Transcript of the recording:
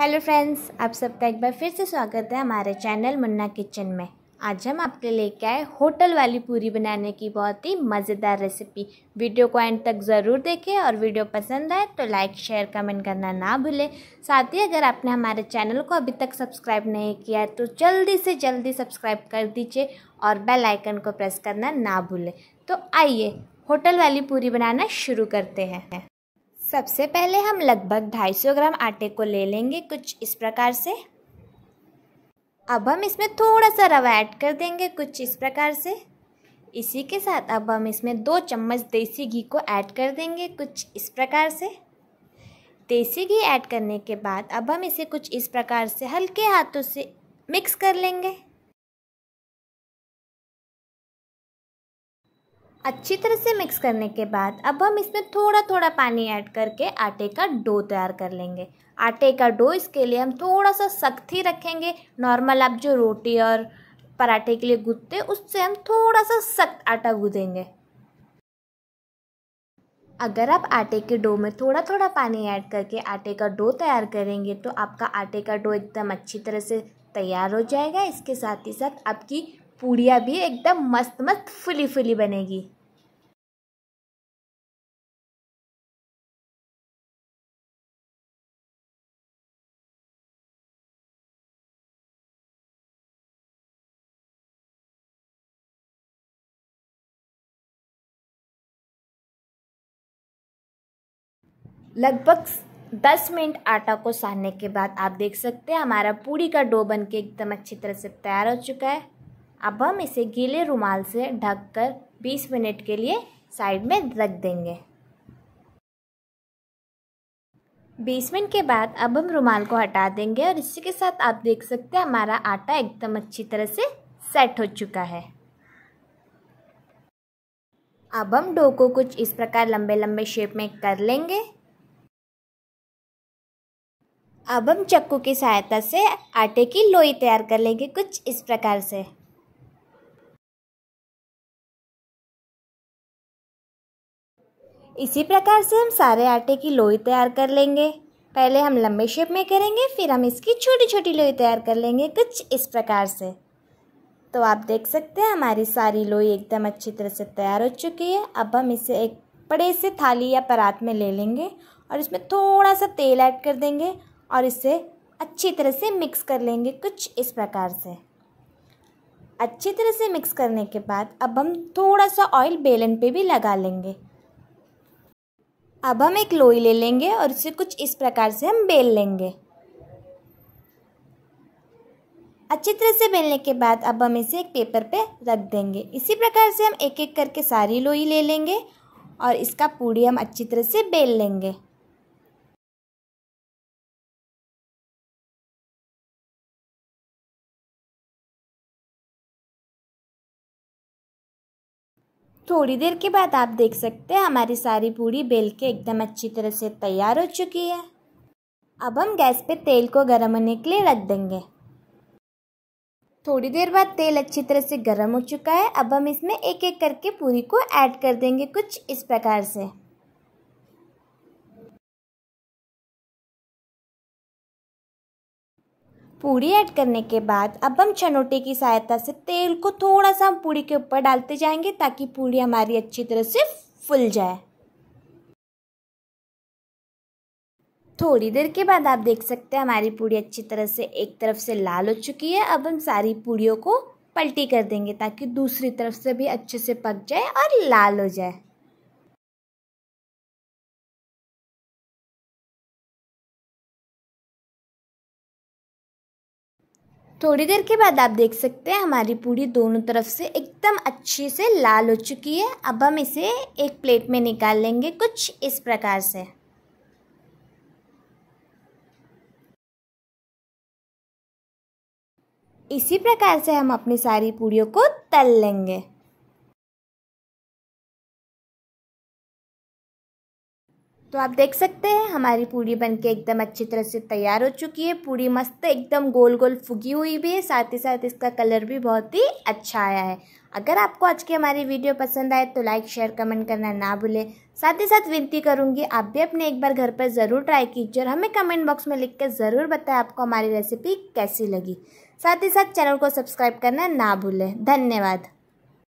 hello friends आप सबका एक बार फिर से स्वागत है हमारे चैनल मुन्ना किचन में आज हम आपके लिए लेके आए होटल वाली पूरी बनाने की बहुत ही मज़ेदार रेसिपी वीडियो को एंड तक ज़रूर देखें और वीडियो पसंद आए तो लाइक शेयर कमेंट करना ना भूलें साथ ही अगर आपने हमारे चैनल को अभी तक सब्सक्राइब नहीं किया है तो जल्दी से जल्दी सब्सक्राइब कर दीजिए और बेल आइकन को प्रेस करना ना भूलें तो आइए होटल वाली पूरी बनाना शुरू करते हैं सबसे पहले हम लगभग 250 ग्राम आटे को ले लेंगे कुछ इस प्रकार से अब हम इसमें थोड़ा सा रवा ऐड कर देंगे कुछ इस प्रकार से इसी के साथ अब हम इसमें दो चम्मच देसी घी को ऐड कर देंगे कुछ इस प्रकार से देसी घी ऐड करने के बाद अब हम इसे कुछ इस प्रकार से हल्के हाथों से मिक्स कर लेंगे अच्छी तरह से मिक्स करने के बाद अब हम इसमें थोड़ा थोड़ा पानी ऐड करके आटे का डो तैयार कर लेंगे आटे का डो इसके लिए हम थोड़ा सा सख्त ही रखेंगे नॉर्मल आप जो रोटी और पराठे के लिए गूंथते उससे हम थोड़ा सा सख्त आटा गूंदेंगे अगर आप आटे के डो में थोड़ा थोड़ा पानी ऐड करके आटे का डो तैयार करेंगे तो आपका आटे का डो एकदम अच्छी तरह से तैयार हो जाएगा इसके साथ ही साथ आपकी पूड़िया भी एकदम मस्त मस्त फुली फुली बनेगी लगभग दस मिनट आटा को सानने के बाद आप देख सकते हैं हमारा पूरी का डो बन के एकदम अच्छी तरह से तैयार हो चुका है अब हम इसे गीले रुमाल से ढककर 20 मिनट के लिए साइड में रख देंगे 20 मिनट के बाद अब हम रुमाल को हटा देंगे और इसी के साथ आप देख सकते हैं हमारा आटा एकदम अच्छी तरह से सेट हो चुका है अब हम डो को कुछ इस प्रकार लंबे लंबे शेप में कर लेंगे अब हम चक्कू की सहायता से आटे की लोई तैयार कर लेंगे कुछ इस प्रकार से इसी प्रकार से हम सारे आटे की लोई तैयार कर लेंगे पहले हम लंबे शेप में करेंगे फिर हम इसकी छोटी छोटी लोई तैयार कर लेंगे कुछ इस प्रकार से तो आप देख सकते हैं हमारी सारी लोई एकदम अच्छी तरह से तैयार हो चुकी है अब हम इसे एक बड़े से थाली या परात में ले लेंगे और इसमें थोड़ा सा तेल ऐड कर देंगे और इसे अच्छी तरह से मिक्स कर लेंगे कुछ इस प्रकार से अच्छी तरह से मिक्स करने के बाद अब हम थोड़ा सा ऑयल बेलन पे भी लगा लेंगे अब हम एक लोई ले लेंगे और इसे कुछ इस प्रकार से हम बेल लेंगे अच्छी तरह से बेलने के बाद अब हम इसे एक पेपर पे रख देंगे इसी प्रकार से हम एक एक करके सारी लोई ले लेंगे और इसका पूड़ी हम अच्छी तरह से बेल लेंगे थोड़ी देर के बाद आप देख सकते हैं हमारी सारी पूड़ी बेल के एकदम अच्छी तरह से तैयार हो चुकी है अब हम गैस पे तेल को गर्म होने के लिए रख देंगे थोड़ी देर बाद तेल अच्छी तरह से गर्म हो चुका है अब हम इसमें एक एक करके पूरी को ऐड कर देंगे कुछ इस प्रकार से पूड़ी ऐड करने के बाद अब हम चनोटे की सहायता से तेल को थोड़ा सा हम पूड़ी के ऊपर डालते जाएंगे ताकि पूड़ी हमारी अच्छी तरह से फुल जाए थोड़ी देर के बाद आप देख सकते हैं हमारी पूड़ी अच्छी तरह से एक तरफ से लाल हो चुकी है अब हम सारी पूड़ियों को पलटी कर देंगे ताकि दूसरी तरफ से भी अच्छे से पक जाए और लाल हो जाए थोड़ी देर के बाद आप देख सकते हैं हमारी पूड़ी दोनों तरफ से एकदम अच्छे से लाल हो चुकी है अब हम इसे एक प्लेट में निकाल लेंगे कुछ इस प्रकार से इसी प्रकार से हम अपनी सारी पूड़ियों को तल लेंगे तो आप देख सकते हैं हमारी पूड़ी बनके एकदम अच्छी तरह से तैयार हो चुकी है पूड़ी मस्त एकदम गोल गोल फुगी हुई भी है साथ ही साथ इसका कलर भी बहुत ही अच्छा आया है अगर आपको आज की हमारी वीडियो पसंद आए तो लाइक शेयर कमेंट करना ना भूलें साथ ही साथ विनती करूँगी आप भी अपने एक बार घर पर ज़रूर ट्राई कीजिए और हमें कमेंट बॉक्स में लिख कर ज़रूर बताएं आपको हमारी रेसिपी कैसी लगी साथ ही साथ चैनल को सब्सक्राइब करना ना भूलें धन्यवाद